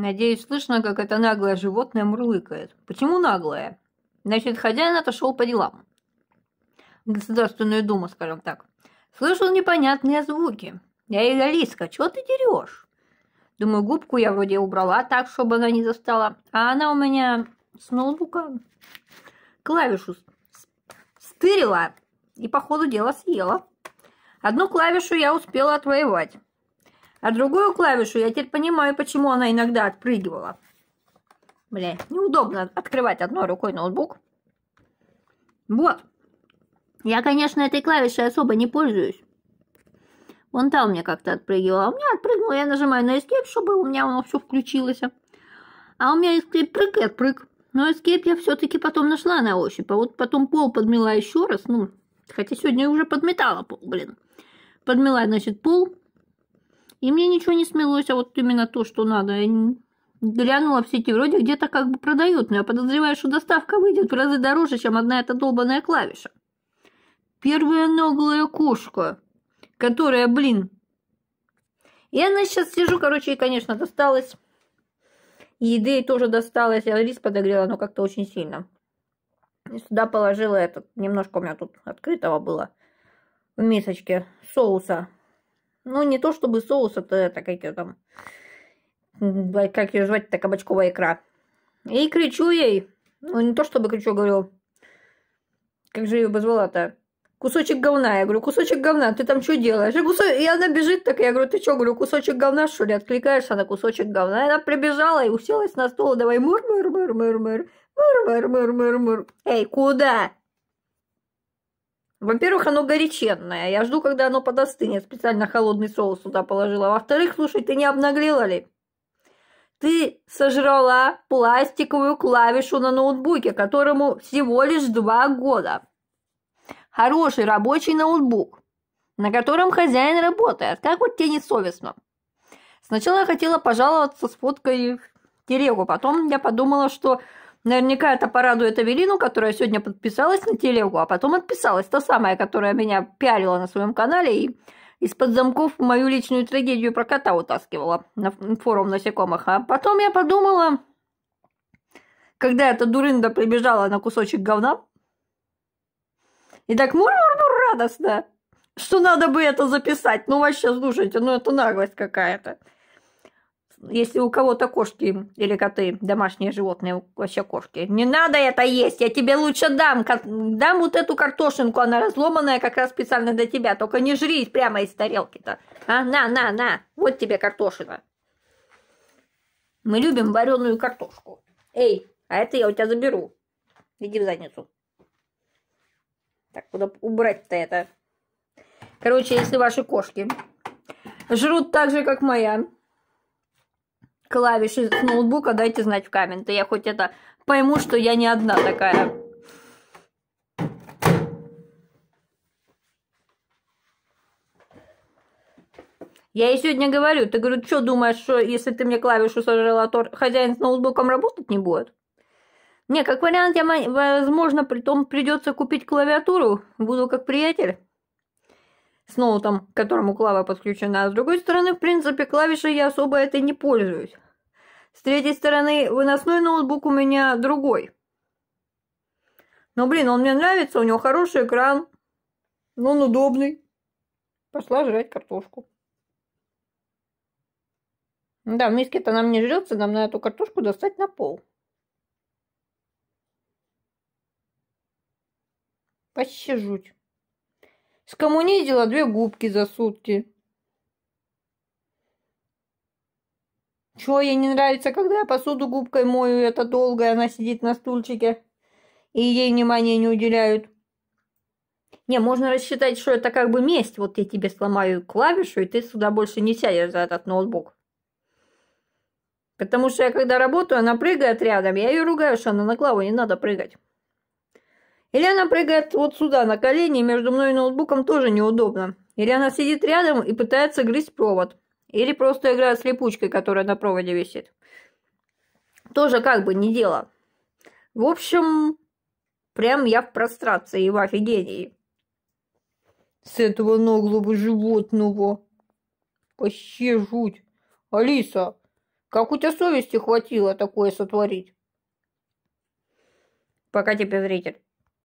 Надеюсь, слышно, как это наглое животное мурлыкает. Почему наглое? Значит, хозяин отошел по делам. Государственную думу, скажем так. Слышал непонятные звуки. Я ей, Алиска, чего ты дерешь? Думаю, губку я вроде убрала так, чтобы она не застала. А она у меня с ноутбука клавишу стырила и по ходу дела съела. Одну клавишу я успела отвоевать. А другую клавишу я теперь понимаю, почему она иногда отпрыгивала. Бля, неудобно открывать одной рукой ноутбук. Вот. Я, конечно, этой клавишей особо не пользуюсь. Вон там у меня как-то отпрыгивала. А у меня отпрыгнула, я нажимаю на escape, чтобы у меня оно все включилось. А у меня escape прыг и отпрыг. Но escape я все-таки потом нашла на ощупь. А вот потом пол подмела еще раз. Ну, хотя сегодня я уже подметала пол, блин. Подмела, значит, пол. И мне ничего не смелось, а вот именно то, что надо. Я глянула в сети, вроде где-то как бы продают, но я подозреваю, что доставка выйдет в разы дороже, чем одна эта долбанная клавиша. Первая наглая кошка, которая, блин... И она сейчас сижу, короче, и, конечно, досталась. Еды тоже досталось. Я рис подогрела, но как-то очень сильно. И сюда положила этот. Немножко у меня тут открытого было в мисочке соуса ну, не то чтобы соус, это, это как ее там, как ее звать это кабачковая икра. И кричу ей, ну, не то чтобы кричу, а говорю, как же ее позвала то Кусочек говна. Я говорю, кусочек говна, ты там что делаешь? И, кусо... и она бежит так, я говорю, ты что, говорю, кусочек говна, что ли? Откликаешься на кусочек говна. И она прибежала и уселась на стол, давай мур мур мур мур мур мур мур мур мур мур Эй, куда? Во-первых, оно горяченное. Я жду, когда оно подостынет. Специально холодный соус сюда положила. Во-вторых, слушай, ты не обнаглела ли? Ты сожрала пластиковую клавишу на ноутбуке, которому всего лишь два года. Хороший рабочий ноутбук, на котором хозяин работает. Как вот тебе несовестно? Сначала я хотела пожаловаться с фоткой Терегу, Потом я подумала, что Наверняка это порадует Авелину, которая сегодня подписалась на телегу, а потом отписалась та самая, которая меня пиарила на своем канале и из-под замков мою личную трагедию про кота утаскивала на форум насекомых. А потом я подумала, когда эта дурында прибежала на кусочек говна, и так мур-мур-мур радостно, что надо бы это записать. Ну, вообще, слушайте, ну это наглость какая-то если у кого-то кошки или коты, домашние животные, вообще кошки, не надо это есть, я тебе лучше дам, дам вот эту картошинку, она разломанная как раз специально для тебя, только не жри прямо из тарелки-то. А, на, на, на, вот тебе картошина. Мы любим вареную картошку. Эй, а это я у тебя заберу. Иди в задницу. Так, куда убрать-то это? Короче, если ваши кошки жрут так же, как моя, клавиши с ноутбука, дайте знать в комменты. Я хоть это пойму, что я не одна такая. Я ей сегодня говорю, ты, говорю, что думаешь, что если ты мне клавишу сожрала, то хозяин с ноутбуком работать не будет? Не, как вариант, я, возможно, при том придется купить клавиатуру, буду как приятель с ноутом, к которому клава подключена, а с другой стороны, в принципе, клавишей я особо этой не пользуюсь. С третьей стороны, выносной ноутбук у меня другой. Но, блин, он мне нравится, у него хороший экран, он удобный. Пошла жрать картошку. Да, в миске-то нам не жрется, нам на эту картошку достать на пол. Почти Скоммунизила две губки за сутки. Чего ей не нравится, когда я посуду губкой мою, это долго, и она сидит на стульчике, и ей внимания не уделяют. Не, можно рассчитать, что это как бы месть. Вот я тебе сломаю клавишу, и ты сюда больше не сядешь за этот ноутбук. Потому что я когда работаю, она прыгает рядом. Я ее ругаю, что она на клаву не надо прыгать. Или она прыгает вот сюда, на колени, между мной и ноутбуком тоже неудобно. Или она сидит рядом и пытается грызть провод. Или просто играет с липучкой, которая на проводе висит. Тоже как бы не дело. В общем, прям я в прострации и в офигении. С этого наглого животного. Вообще жуть. Алиса, как у тебя совести хватило такое сотворить? Пока тебе зритель.